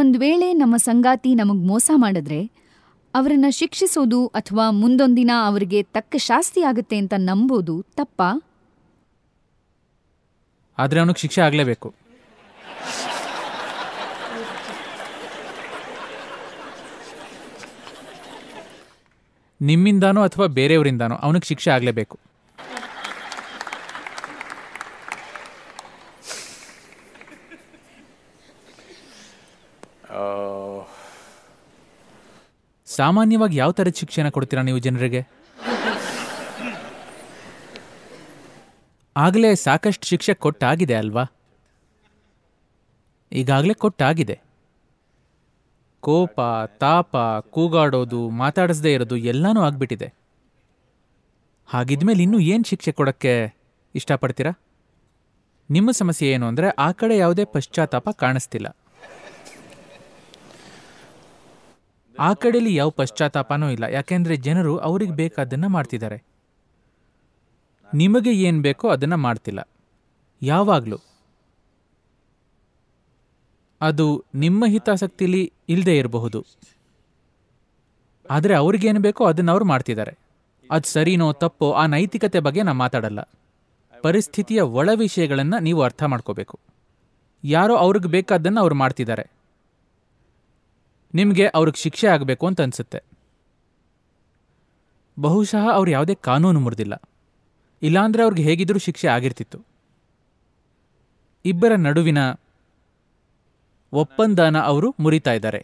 ಒಂದ್ ವೇಳೆ ನಮ್ಮ ಸಂಗಾತಿ ನಮಗ್ ಮೋಸ ಮಾಡಿದ್ರೆ ಅವರನ್ನ ಶಿಕ್ಷಿಸೋದು ಅಥವಾ ಮುಂದೊಂದಿನ ಅವರಿಗೆ ತಕ್ಕ ಶಾಸ್ತಿ ಆಗುತ್ತೆ ಅಂತ ನಂಬೋದು ತಪ್ಪಾ ಆದರೆ ಅವನಿಗೆ ಶಿಕ್ಷೆ ಆಗಲೇಬೇಕು ನಿಮ್ಮಿಂದಾನೋ ಅಥವಾ ಬೇರೆಯವರಿಂದಾನೋ ಅವನಿಗೆ ಶಿಕ್ಷೆ ಆಗಲೇಬೇಕು ಸಾಮಾನ್ಯವಾಗಿ ಯಾವ ಥರದ ಶಿಕ್ಷಣ ಕೊಡ್ತೀರಾ ನೀವು ಜನರಿಗೆ ಆಗಲೇ ಸಾಕಷ್ಟು ಶಿಕ್ಷೆ ಕೊಟ್ಟಾಗಿದೆ ಅಲ್ವಾ ಈಗಾಗಲೇ ಕೊಟ್ಟಾಗಿದೆ ಕೋಪ ತಾಪ ಕೂಗಾಡೋದು ಮಾತಾಡಿಸದೇ ಇರೋದು ಎಲ್ಲಾನು ಆಗ್ಬಿಟ್ಟಿದೆ ಹಾಗಿದ್ಮೇಲೆ ಇನ್ನೂ ಏನು ಶಿಕ್ಷೆ ಕೊಡೋಕ್ಕೆ ಇಷ್ಟಪಡ್ತೀರಾ ನಿಮ್ಮ ಸಮಸ್ಯೆ ಏನು ಅಂದರೆ ಆ ಕಡೆ ಯಾವುದೇ ಪಶ್ಚಾತ್ತಾಪ ಕಾಣಿಸ್ತಿಲ್ಲ ಆ ಕಡೆಯಲ್ಲಿ ಯಾವ ಪಶ್ಚಾತ್ತಾಪನೂ ಇಲ್ಲ ಯಾಕೆಂದರೆ ಜನರು ಅವ್ರಿಗೆ ಬೇಕಾದ್ದನ್ನು ಮಾಡ್ತಿದ್ದಾರೆ ನಿಮಗೆ ಏನು ಬೇಕೋ ಅದನ್ನು ಮಾಡ್ತಿಲ್ಲ ಯಾವಾಗಲೂ ಅದು ನಿಮ್ಮ ಹಿತಾಸಕ್ತಿಲಿ ಇಲ್ಲದೆ ಇರಬಹುದು ಆದರೆ ಅವ್ರಿಗೇನು ಬೇಕೋ ಅದನ್ನು ಅವ್ರು ಮಾಡ್ತಿದ್ದಾರೆ ಅದು ಸರಿನೋ ತಪ್ಪೋ ಆ ನೈತಿಕತೆ ಬಗ್ಗೆ ನಾನು ಮಾತಾಡಲ್ಲ ಪರಿಸ್ಥಿತಿಯ ಒಳ ವಿಷಯಗಳನ್ನು ನೀವು ಅರ್ಥ ಮಾಡ್ಕೋಬೇಕು ಯಾರೋ ಅವ್ರಿಗೆ ಬೇಕಾದ್ದನ್ನು ಅವ್ರು ಮಾಡ್ತಿದ್ದಾರೆ ನಿಮಗೆ ಅವ್ರಿಗೆ ಶಿಕ್ಷೆ ಆಗಬೇಕು ಅಂತ ಅನಿಸುತ್ತೆ ಬಹುಶಃ ಅವ್ರು ಯಾವುದೇ ಕಾನೂನು ಮುರಿದಿಲ್ಲ ಇಲ್ಲಾಂದರೆ ಅವ್ರಿಗೆ ಹೇಗಿದ್ರೂ ಶಿಕ್ಷೆ ಆಗಿರ್ತಿತ್ತು ಇಬ್ಬರ ನಡುವಿನ ಒಪ್ಪಂದನ ಅವರು ಮುರಿತಾ ಇದ್ದಾರೆ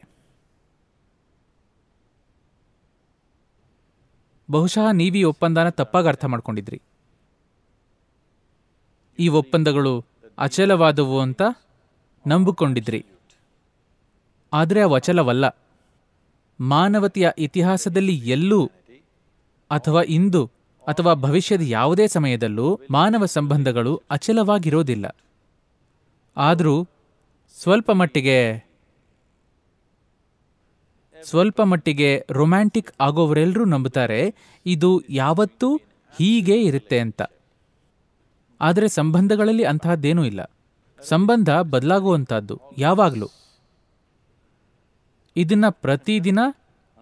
ಬಹುಶಃ ನೀವೀ ಒಪ್ಪಂದನ ತಪ್ಪಾಗಿ ಅರ್ಥ ಮಾಡ್ಕೊಂಡಿದ್ರಿ ಈ ಒಪ್ಪಂದಗಳು ಅಚಲವಾದವು ಅಂತ ನಂಬಿಕೊಂಡಿದ್ರಿ ಆದರೆ ಅವಚಲವಲ್ಲ ಮಾನವತೆಯ ಇತಿಹಾಸದಲ್ಲಿ ಎಲ್ಲೂ ಅಥವಾ ಇಂದು ಅಥವಾ ಭವಿಷ್ಯದ ಯಾವುದೇ ಸಮಯದಲ್ಲೂ ಮಾನವ ಸಂಬಂಧಗಳು ಅಚಲವಾಗಿರೋದಿಲ್ಲ ಆದರೂ ಸ್ವಲ್ಪ ಮಟ್ಟಿಗೆ ಸ್ವಲ್ಪ ಮಟ್ಟಿಗೆ ರೊಮ್ಯಾಂಟಿಕ್ ಆಗೋವರೆಲ್ಲರೂ ನಂಬುತ್ತಾರೆ ಇದು ಯಾವತ್ತೂ ಹೀಗೆ ಇರುತ್ತೆ ಅಂತ ಆದರೆ ಸಂಬಂಧಗಳಲ್ಲಿ ಅಂತಹದ್ದೇನೂ ಇಲ್ಲ ಸಂಬಂಧ ಬದಲಾಗುವಂಥದ್ದು ಯಾವಾಗಲೂ ಇದನ್ನು ಪ್ರತಿದಿನ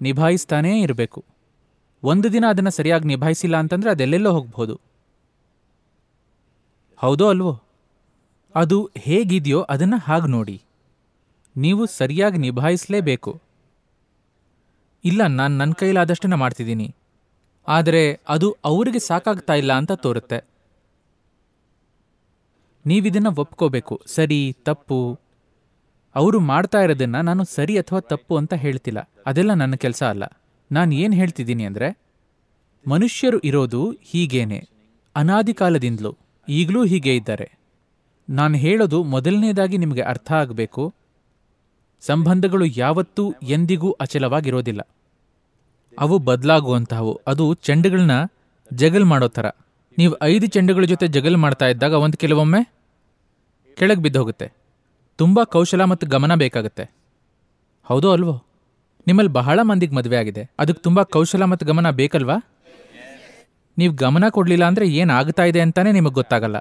ನಿಭಾಯಿಸ್ತಾನೇ ಇರಬೇಕು ಒಂದು ದಿನ ಅದನ್ನು ಸರಿಯಾಗಿ ನಿಭಾಯಿಸಿಲ್ಲ ಅಂತಂದರೆ ಅದೆಲ್ಲೆಲ್ಲೋ ಹೋಗ್ಬೋದು ಹೌದೋ ಅಲ್ವೋ ಅದು ಹೇಗಿದೆಯೋ ಅದನ್ನು ಹಾಗೆ ನೋಡಿ ನೀವು ಸರಿಯಾಗಿ ನಿಭಾಯಿಸಲೇಬೇಕು ಇಲ್ಲ ನಾನು ನನ್ನ ಕೈಲಾದಷ್ಟನ್ನು ಮಾಡ್ತಿದ್ದೀನಿ ಆದರೆ ಅದು ಅವರಿಗೆ ಸಾಕಾಗ್ತಾ ಇಲ್ಲ ಅಂತ ತೋರುತ್ತೆ ನೀವಿದನ್ನು ಒಪ್ಕೋಬೇಕು ಸರಿ ತಪ್ಪು ಅವರು ಮಾಡ್ತಾ ಇರೋದನ್ನ ನಾನು ಸರಿ ಅಥವಾ ತಪ್ಪು ಅಂತ ಹೇಳ್ತಿಲ್ಲ ಅದೆಲ್ಲ ನನ್ನ ಕೆಲಸ ಅಲ್ಲ ನಾನು ಏನು ಹೇಳ್ತಿದ್ದೀನಿ ಅಂದರೆ ಮನುಷ್ಯರು ಇರೋದು ಹೀಗೇನೆ ಅನಾದಿ ಕಾಲದಿಂದಲೂ ಈಗಲೂ ಹೀಗೆ ಇದ್ದಾರೆ ನಾನು ಹೇಳೋದು ಮೊದಲನೇದಾಗಿ ನಿಮಗೆ ಅರ್ಥ ಆಗಬೇಕು ಸಂಬಂಧಗಳು ಯಾವತ್ತೂ ಎಂದಿಗೂ ಅಚಲವಾಗಿರೋದಿಲ್ಲ ಅವು ಬದಲಾಗುವಂತಹವು ಅದು ಚೆಂಡುಗಳನ್ನ ಜಗಲ್ ಮಾಡೋ ಥರ ನೀವು ಐದು ಚೆಂಡುಗಳ ಜೊತೆ ಜಗಲ್ ಮಾಡ್ತಾ ಇದ್ದಾಗ ಒಂದು ಕೆಲವೊಮ್ಮೆ ಕೆಳಗೆ ಬಿದ್ದೋಗುತ್ತೆ ತುಂಬ ಕೌಶಲ ಮತ್ತು ಗಮನ ಬೇಕಾಗುತ್ತೆ ಹೌದೋ ಅಲ್ವೋ ನಿಮ್ಮಲ್ಲಿ ಬಹಳ ಮಂದಿಗೆ ಮದುವೆ ಆಗಿದೆ ಅದಕ್ಕೆ ತುಂಬ ಕೌಶಲ ಮತ್ತು ಗಮನ ಬೇಕಲ್ವಾ ನೀವು ಗಮನ ಕೊಡಲಿಲ್ಲ ಅಂದರೆ ಏನಾಗ್ತಾ ಇದೆ ಅಂತಾನೆ ನಿಮಗೆ ಗೊತ್ತಾಗಲ್ಲ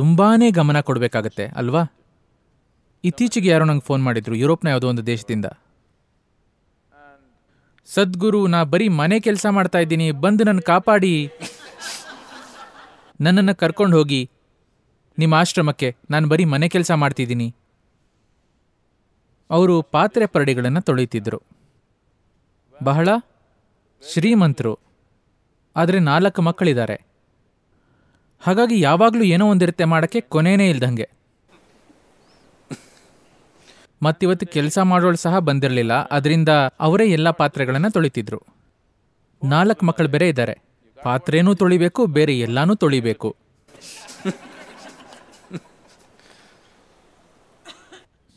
ತುಂಬಾ ಗಮನ ಕೊಡಬೇಕಾಗತ್ತೆ ಅಲ್ವಾ ಇತ್ತೀಚೆಗೆ ಯಾರೋ ನಂಗೆ ಫೋನ್ ಮಾಡಿದ್ರು ಯುರೋಪ್ನ ಯಾವುದೋ ಒಂದು ದೇಶದಿಂದ ಸದ್ಗುರು ನಾ ಬರೀ ಮನೆ ಕೆಲಸ ಮಾಡ್ತಾ ಇದ್ದೀನಿ ಬಂದು ನನ್ನ ಕಾಪಾಡಿ ನನ್ನನ್ನು ಕರ್ಕೊಂಡು ಹೋಗಿ ನಿಮ್ಮ ಆಶ್ರಮಕ್ಕೆ ನಾನು ಬರೀ ಮನೆ ಕೆಲಸ ಮಾಡ್ತಿದ್ದೀನಿ ಅವರು ಪಾತ್ರೆ ಪರಡಿಗಳನ್ನು ತೊಳೆಯುತ್ತಿದ್ದರು ಬಹಳ ಶ್ರೀಮಂತರು ಆದರೆ ನಾಲ್ಕು ಮಕ್ಕಳಿದ್ದಾರೆ ಹಾಗಾಗಿ ಯಾವಾಗಲೂ ಏನೋ ಒಂದಿರುತ್ತೆ ಮಾಡೋಕ್ಕೆ ಕೊನೆಯೇ ಇಲ್ದಂಗೆ ಮತ್ತಿವತ್ತು ಕೆಲಸ ಮಾಡೋಳು ಸಹ ಬಂದಿರಲಿಲ್ಲ ಅದರಿಂದ ಅವರೇ ಎಲ್ಲ ಪಾತ್ರೆಗಳನ್ನು ತೊಳಿತಿದ್ರು ನಾಲ್ಕು ಮಕ್ಕಳು ಬೇರೆ ಇದ್ದಾರೆ ಪಾತ್ರೆಯೂ ತೊಳಿಬೇಕು ಬೇರೆ ಎಲ್ಲಾನು ತೊಳಿಬೇಕು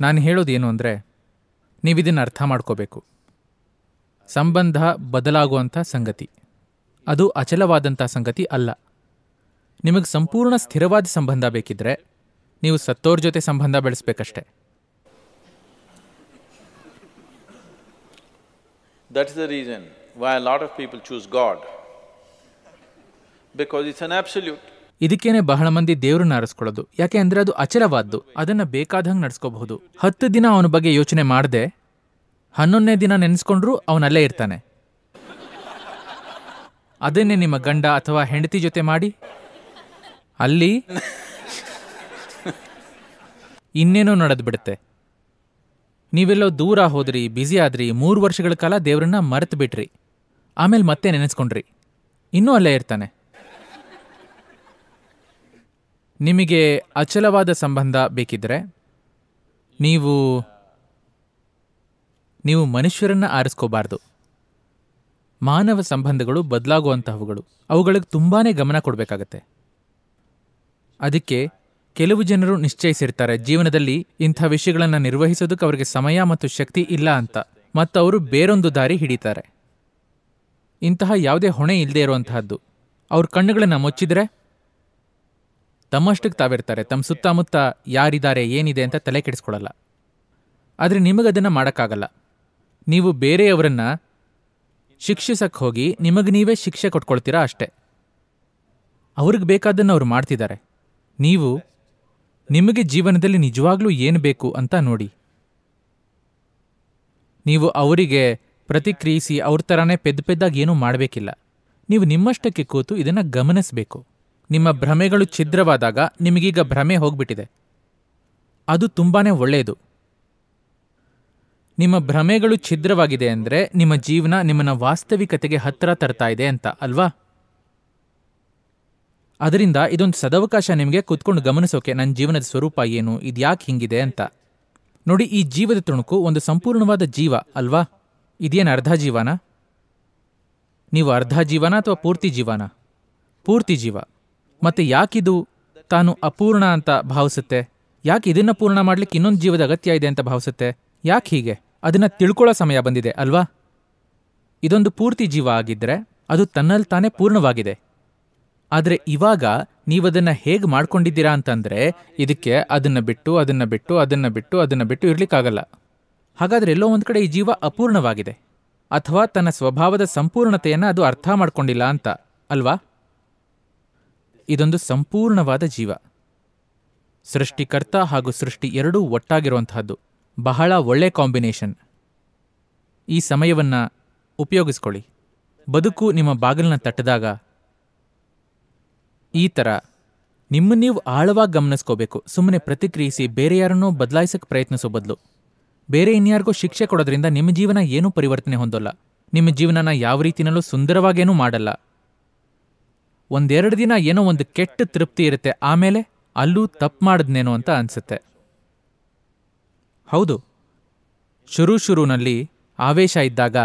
ನಾನು ಹೇಳೋದೇನು ಅಂದರೆ ನೀವಿದನ್ನು ಅರ್ಥ ಮಾಡ್ಕೋಬೇಕು ಸಂಬಂಧ ಬದಲಾಗುವಂಥ ಸಂಗತಿ ಅದು ಅಚಲವಾದಂಥ ಸಂಗತಿ ಅಲ್ಲ ನಿಮಗೆ ಸಂಪೂರ್ಣ ಸ್ಥಿರವಾದ ಸಂಬಂಧ ಬೇಕಿದ್ರೆ ನೀವು ಸತ್ತೋರ್ ಜೊತೆ ಸಂಬಂಧ ಬೆಳೆಸ್ಬೇಕಷ್ಟೆ is the reason why lot of people choose God because it's an absolute ಇದಕ್ಕೇನೆ ಬಹಳ ಮಂದಿ ದೇವ್ರನ್ನ ಆರಿಸ್ಕೊಳ್ಳೋದು ಯಾಕೆ ಅಂದ್ರೆ ಅದು ಅಚಲವಾದ್ದು ಅದನ್ನ ಬೇಕಾದಂಗೆ ನಡ್ಸ್ಕೋಬಹುದು ಹತ್ತು ದಿನ ಅವನ ಬಗ್ಗೆ ಯೋಚನೆ ಮಾಡದೆ ಹನ್ನೊಂದನೇ ದಿನ ನೆನೆಸ್ಕೊಂಡ್ರೂ ಅವನಲ್ಲೇ ಇರ್ತಾನೆ ಅದನ್ನೇ ನಿಮ್ಮ ಗಂಡ ಅಥವಾ ಹೆಂಡತಿ ಜೊತೆ ಮಾಡಿ ಅಲ್ಲಿ ಇನ್ನೇನೋ ನಡೆದು ಬಿಡುತ್ತೆ ನೀವೆಲ್ಲೋ ದೂರ ಹೋದ್ರಿ ಬ್ಯುಸಿ ಆದ್ರಿ ಮೂರು ವರ್ಷಗಳ ಕಾಲ ದೇವ್ರನ್ನ ಮರೆತು ಬಿಟ್ರಿ ಆಮೇಲೆ ಮತ್ತೆ ನೆನೆಸ್ಕೊಂಡ್ರಿ ಇನ್ನೂ ಅಲ್ಲೇ ಇರ್ತಾನೆ ನಿಮಗೆ ಅಚಲವಾದ ಸಂಬಂಧ ಬೇಕಿದ್ರೆ ನೀವು ನೀವು ಮನುಷ್ಯರನ್ನು ಆರಿಸ್ಕೋಬಾರ್ದು ಮಾನವ ಸಂಬಂಧಗಳು ಬದಲಾಗುವಂತಹವುಗಳು ಅವುಗಳಿಗೆ ತುಂಬಾ ಗಮನ ಕೊಡಬೇಕಾಗತ್ತೆ ಅದಕ್ಕೆ ಕೆಲವು ಜನರು ನಿಶ್ಚಯಿಸಿರ್ತಾರೆ ಜೀವನದಲ್ಲಿ ಇಂಥ ವಿಷಯಗಳನ್ನು ನಿರ್ವಹಿಸೋದಕ್ಕೆ ಅವರಿಗೆ ಸಮಯ ಮತ್ತು ಶಕ್ತಿ ಇಲ್ಲ ಅಂತ ಮತ್ತು ಅವರು ಬೇರೊಂದು ದಾರಿ ಹಿಡಿತಾರೆ ಇಂತಹ ಯಾವುದೇ ಹೊಣೆ ಇಲ್ಲದೆ ಇರುವಂತಹದ್ದು ಅವ್ರ ಕಣ್ಣುಗಳನ್ನು ಮುಚ್ಚಿದರೆ ತಮ್ಮಷ್ಟಕ್ಕೆ ತಾವಿರ್ತಾರೆ ತಮ್ಮ ಸುತ್ತಮುತ್ತ ಯಾರಿದ್ದಾರೆ ಏನಿದೆ ಅಂತ ತಲೆ ಕೆಡಿಸ್ಕೊಳ್ಳಲ್ಲ ಆದರೆ ನಿಮಗದನ್ನು ಮಾಡೋಕ್ಕಾಗಲ್ಲ ನೀವು ಬೇರೆಯವರನ್ನು ಶಿಕ್ಷಿಸಕ್ಕೆ ಹೋಗಿ ನಿಮಗೆ ನೀವೇ ಶಿಕ್ಷೆ ಕೊಟ್ಕೊಳ್ತೀರಾ ಅಷ್ಟೆ ಅವ್ರಿಗೆ ಬೇಕಾದನ್ನು ಅವ್ರು ಮಾಡ್ತಿದ್ದಾರೆ ನೀವು ನಿಮಗೆ ಜೀವನದಲ್ಲಿ ನಿಜವಾಗ್ಲೂ ಏನು ಬೇಕು ಅಂತ ನೋಡಿ ನೀವು ಅವರಿಗೆ ಪ್ರತಿಕ್ರಿಯಿಸಿ ಅವ್ರ ಥರನೇ ಪೆದ್ದ ಪೆದ್ದಾಗಿ ಏನೂ ಮಾಡಬೇಕಿಲ್ಲ ನೀವು ನಿಮ್ಮಷ್ಟಕ್ಕೆ ಕೂತು ಇದನ್ನು ಗಮನಿಸಬೇಕು ನಿಮ್ಮ ಭ್ರಮೆಗಳು ಛಿದ್ರವಾದಾಗ ನಿಮಗೀಗ ಭ್ರಮೆ ಹೋಗ್ಬಿಟ್ಟಿದೆ ಅದು ತುಂಬಾನೇ ಒಳ್ಳೆಯದು ನಿಮ್ಮ ಭ್ರಮೆಗಳು ಛಿದ್ರವಾಗಿದೆ ಅಂದರೆ ನಿಮ್ಮ ಜೀವನ ನಿಮ್ಮನ್ನ ವಾಸ್ತವಿಕತೆಗೆ ಹತ್ತಿರ ತರ್ತಾ ಇದೆ ಅಂತ ಅಲ್ವಾ ಅದರಿಂದ ಇದೊಂದು ಸದವಕಾಶ ನಿಮಗೆ ಕೂತ್ಕೊಂಡು ಗಮನಿಸೋಕೆ ನನ್ನ ಜೀವನದ ಸ್ವರೂಪ ಏನು ಇದು ಹಿಂಗಿದೆ ಅಂತ ನೋಡಿ ಈ ಜೀವದ ತುಣುಕು ಒಂದು ಸಂಪೂರ್ಣವಾದ ಜೀವ ಅಲ್ವಾ ಇದೇನು ಅರ್ಧ ಜೀವನ ನೀವು ಅರ್ಧ ಜೀವನ ಅಥವಾ ಪೂರ್ತಿ ಜೀವನ ಪೂರ್ತಿ ಜೀವ ಮತ್ತೆ ಯಾಕಿದು ತಾನು ಅಪೂರ್ಣ ಅಂತ ಭಾವಿಸುತ್ತೆ ಯಾಕೆ ಇದನ್ನ ಪೂರ್ಣ ಮಾಡ್ಲಿಕ್ಕೆ ಇನ್ನೊಂದು ಜೀವದ ಅಗತ್ಯ ಇದೆ ಅಂತ ಭಾವಿಸುತ್ತೆ ಯಾಕೆ ಹೀಗೆ ಅದನ್ನ ತಿಳ್ಕೊಳ್ಳೋ ಸಮಯ ಬಂದಿದೆ ಅಲ್ವಾ ಇದೊಂದು ಪೂರ್ತಿ ಜೀವ ಆಗಿದ್ರೆ ಅದು ತನ್ನಲ್ಲಿ ತಾನೇ ಪೂರ್ಣವಾಗಿದೆ ಆದರೆ ಇವಾಗ ನೀವದನ್ನು ಹೇಗೆ ಮಾಡ್ಕೊಂಡಿದ್ದೀರಾ ಅಂತಂದರೆ ಇದಕ್ಕೆ ಅದನ್ನು ಬಿಟ್ಟು ಅದನ್ನು ಬಿಟ್ಟು ಅದನ್ನು ಬಿಟ್ಟು ಅದನ್ನು ಬಿಟ್ಟು ಇರಲಿಕ್ಕಾಗಲ್ಲ ಹಾಗಾದರೆ ಎಲ್ಲೋ ಒಂದು ಕಡೆ ಈ ಜೀವ ಅಪೂರ್ಣವಾಗಿದೆ ಅಥವಾ ತನ್ನ ಸ್ವಭಾವದ ಸಂಪೂರ್ಣತೆಯನ್ನು ಅದು ಅರ್ಥ ಮಾಡ್ಕೊಂಡಿಲ್ಲ ಅಂತ ಅಲ್ವಾ ಇದೊಂದು ಸಂಪೂರ್ಣವಾದ ಜೀವ ಸೃಷ್ಟಿಕರ್ತ ಹಾಗೂ ಸೃಷ್ಟಿ ಎರಡೂ ಒಟ್ಟಾಗಿರುವಂತಹದ್ದು ಬಹಳ ಒಳ್ಳೆ ಕಾಂಬಿನೇಷನ್ ಈ ಸಮಯವನ್ನು ಉಪಯೋಗಿಸ್ಕೊಳ್ಳಿ ಬದುಕು ನಿಮ್ಮ ಬಾಗಿಲನ್ನ ತಟ್ಟದಾಗ ಈ ಥರ ನಿಮ್ಮ ನೀವು ಆಳವಾಗಿ ಗಮನಿಸ್ಕೋಬೇಕು ಸುಮ್ಮನೆ ಪ್ರತಿಕ್ರಿಯಿಸಿ ಬೇರೆ ಯಾರನ್ನೋ ಬದಲಾಯಿಸಕ್ಕೆ ಪ್ರಯತ್ನಿಸೋ ಬದಲು ಬೇರೆ ಇನ್ಯಾರಿಗೂ ಶಿಕ್ಷೆ ಕೊಡೋದ್ರಿಂದ ನಿಮ್ಮ ಜೀವನ ಏನೂ ಪರಿವರ್ತನೆ ಹೊಂದೋಲ್ಲ ನಿಮ್ಮ ಜೀವನನ ಯಾವ ರೀತಿನಲ್ಲೂ ಸುಂದರವಾಗೇನೂ ಮಾಡಲ್ಲ ಒಂದೆರಡು ದಿನ ಏನೋ ಒಂದು ಕೆಟ್ಟ ತೃಪ್ತಿ ಇರುತ್ತೆ ಆಮೇಲೆ ಅಲ್ಲೂ ತಪ್ಪು ಮಾಡಿದ್ನೇನೋ ಅಂತ ಅನಿಸುತ್ತೆ ಹೌದು ಶುರು ಶುರುನಲ್ಲಿ ಆವೇಶ ಇದ್ದಾಗ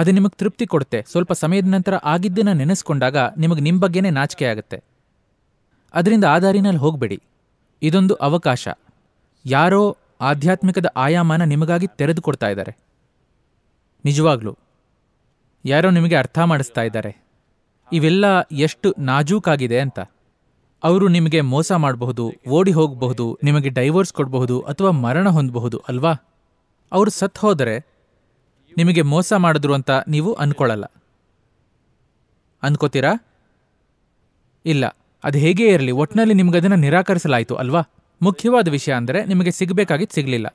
ಅದು ನಿಮಗೆ ತೃಪ್ತಿ ಕೊಡುತ್ತೆ ಸ್ವಲ್ಪ ಸಮಯದ ನಂತರ ಆಗಿದ್ದನ್ನು ನೆನೆಸ್ಕೊಂಡಾಗ ನಿಮಗೆ ನಿಮ್ಮ ಬಗ್ಗೆನೇ ನಾಚಿಕೆ ಆಗುತ್ತೆ ಅದರಿಂದ ಆಧಾರಿನಲ್ಲಿ ಹೋಗಬೇಡಿ ಇದೊಂದು ಅವಕಾಶ ಯಾರೋ ಆಧ್ಯಾತ್ಮಿಕದ ಆಯಾಮನ ನಿಮಗಾಗಿ ತೆರೆದುಕೊಡ್ತಾ ಇದ್ದಾರೆ ನಿಜವಾಗ್ಲೂ ಯಾರೋ ನಿಮಗೆ ಅರ್ಥ ಮಾಡಿಸ್ತಾ ಇದ್ದಾರೆ ಇವೆಲ್ಲ ಎಷ್ಟು ನಾಜೂಕಾಗಿದೆ ಅಂತ ಅವರು ನಿಮಗೆ ಮೋಸ ಮಾಡಬಹುದು ಓಡಿ ಹೋಗಬಹುದು ನಿಮಗೆ ಡೈವೋರ್ಸ್ ಕೊಡಬಹುದು ಅಥವಾ ಮರಣ ಹೊಂದಬಹುದು ಅಲ್ವಾ ಅವರು ಸತ್ ಹೋದರೆ ನಿಮಗೆ ಮೋಸ ಮಾಡಿದ್ರು ಅಂತ ನೀವು ಅನ್ಕೊಳ್ಳಲ್ಲ ಅನ್ಕೋತೀರಾ ಇಲ್ಲ ಅದು ಹೇಗೆ ಇರಲಿ ಒಟ್ಟಿನಲ್ಲಿ ನಿಮ್ಗೆ ಅದನ್ನು ನಿರಾಕರಿಸಲಾಯಿತು ಅಲ್ವಾ ಮುಖ್ಯವಾದ ವಿಷಯ ಅಂದರೆ ನಿಮಗೆ ಸಿಗಬೇಕಾಗಿದ್ದು ಸಿಗಲಿಲ್ಲ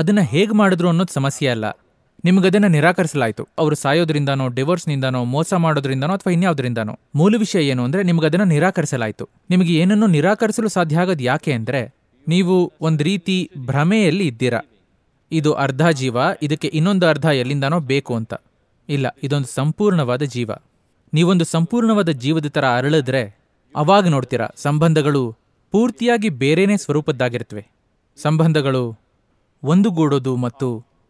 ಅದನ್ನು ಹೇಗೆ ಮಾಡಿದ್ರು ಅನ್ನೋದು ಸಮಸ್ಯೆ ಅಲ್ಲ ನಿಮಗದನ್ನ ನಿರಾಕರಿಸಲಾಯಿತು ಅವರು ಸಾಯೋದ್ರಿಂದಾನೋ ಡಿವೋರ್ಸ್ನಿಂದಾನೋ ಮೋಸ ಮಾಡೋದ್ರಿಂದಾನೋ ಅಥವಾ ಇನ್ಯಾವುದರಿಂದಾನೋ ಮೂಲ ವಿಷಯ ಏನು ಅಂದ್ರೆ ನಿಮಗದನ್ನ ನಿರಾಕರಿಸಲಾಯಿತು ನಿಮಗೆ ಏನನ್ನು ನಿರಾಕರಿಸಲು ಸಾಧ್ಯ ಆಗೋದು ಯಾಕೆ ಅಂದರೆ ನೀವು ಒಂದು ರೀತಿ ಭ್ರಮೆಯಲ್ಲಿ ಇದ್ದೀರಾ ಇದು ಅರ್ಧ ಜೀವ ಇದಕ್ಕೆ ಇನ್ನೊಂದು ಅರ್ಧ ಎಲ್ಲಿಂದಾನೋ ಬೇಕು ಅಂತ ಇಲ್ಲ ಇದೊಂದು ಸಂಪೂರ್ಣವಾದ ಜೀವ ನೀವೊಂದು ಸಂಪೂರ್ಣವಾದ ಜೀವದ ಥರ ಅರಳಿದ್ರೆ ಅವಾಗ ನೋಡ್ತೀರಾ ಸಂಬಂಧಗಳು ಪೂರ್ತಿಯಾಗಿ ಬೇರೆಯೇ ಸ್ವರೂಪದ್ದಾಗಿರ್ತವೆ ಸಂಬಂಧಗಳು ಒಂದುಗೂಡೋದು ಮತ್ತು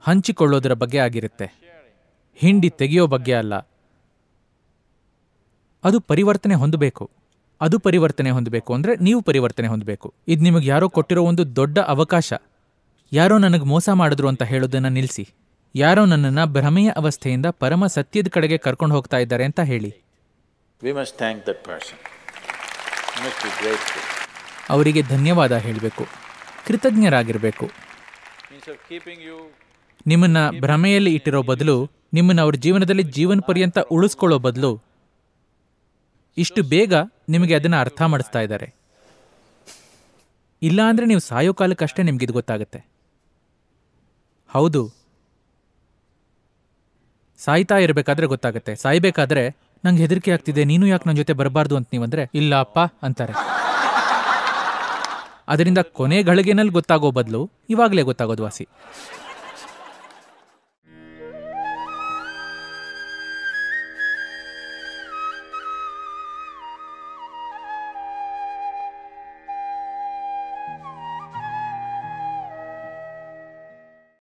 ಹಂಚಿಕೊಳ್ಳೋದರ ಬಗ್ಗೆ ಆಗಿರುತ್ತೆ ಹಿಂಡಿ ತೆಗೆಯೋ ಬಗ್ಗೆ ಅಲ್ಲ ಅದು ಪರಿವರ್ತನೆ ಹೊಂದಬೇಕು ಅದು ಪರಿವರ್ತನೆ ಹೊಂದಬೇಕು ಅಂದರೆ ನೀವು ಪರಿವರ್ತನೆ ಹೊಂದಬೇಕು ಇದು ನಿಮಗೆ ಯಾರೋ ಕೊಟ್ಟಿರೋ ಒಂದು ದೊಡ್ಡ ಅವಕಾಶ ಯಾರೋ ನನಗೆ ಮೋಸ ಮಾಡಿದ್ರು ಅಂತ ಹೇಳೋದನ್ನು ನಿಲ್ಲಿಸಿ ಯಾರೋ ನನ್ನನ್ನು ಭ್ರಮೆಯ ಅವಸ್ಥೆಯಿಂದ ಪರಮ ಸತ್ಯದ ಕಡೆಗೆ ಕರ್ಕೊಂಡು ಹೋಗ್ತಾ ಇದ್ದಾರೆ ಅಂತ ಹೇಳಿ ಅವರಿಗೆ ಧನ್ಯವಾದ ಹೇಳಬೇಕು ಕೃತಜ್ಞರಾಗಿರಬೇಕು ನಿಮ್ಮನ್ನ ಭ್ರಮೆಯಲ್ಲಿ ಇಟ್ಟಿರೋ ಬದಲು ನಿಮ್ಮನ್ನು ಅವ್ರ ಜೀವನದಲ್ಲಿ ಜೀವನ ಪರ್ಯಂತ ಉಳಿಸ್ಕೊಳ್ಳೋ ಬದಲು ಇಷ್ಟು ಬೇಗ ನಿಮಗೆ ಅದನ್ನು ಅರ್ಥ ಮಾಡಿಸ್ತಾ ಇದ್ದಾರೆ ಇಲ್ಲ ಅಂದರೆ ನೀವು ಸಾಯೋ ಕಾಲಕ್ಕಷ್ಟೇ ಇದು ಗೊತ್ತಾಗುತ್ತೆ ಹೌದು ಸಾಯ್ತಾ ಇರಬೇಕಾದ್ರೆ ಗೊತ್ತಾಗುತ್ತೆ ಸಾಯ್ಬೇಕಾದ್ರೆ ನಂಗೆ ಹೆದರಿಕೆ ಆಗ್ತಿದೆ ನೀನು ಯಾಕೆ ನನ್ನ ಜೊತೆ ಬರಬಾರ್ದು ಅಂತ ನೀವಂದ್ರೆ ಇಲ್ಲ ಅಪ್ಪ ಅಂತಾರೆ ಅದರಿಂದ ಕೊನೆ ಗಳಿಗೆನಲ್ಲಿ ಗೊತ್ತಾಗೋ ಬದಲು ಇವಾಗಲೇ ಗೊತ್ತಾಗೋದು ವಾಸಿ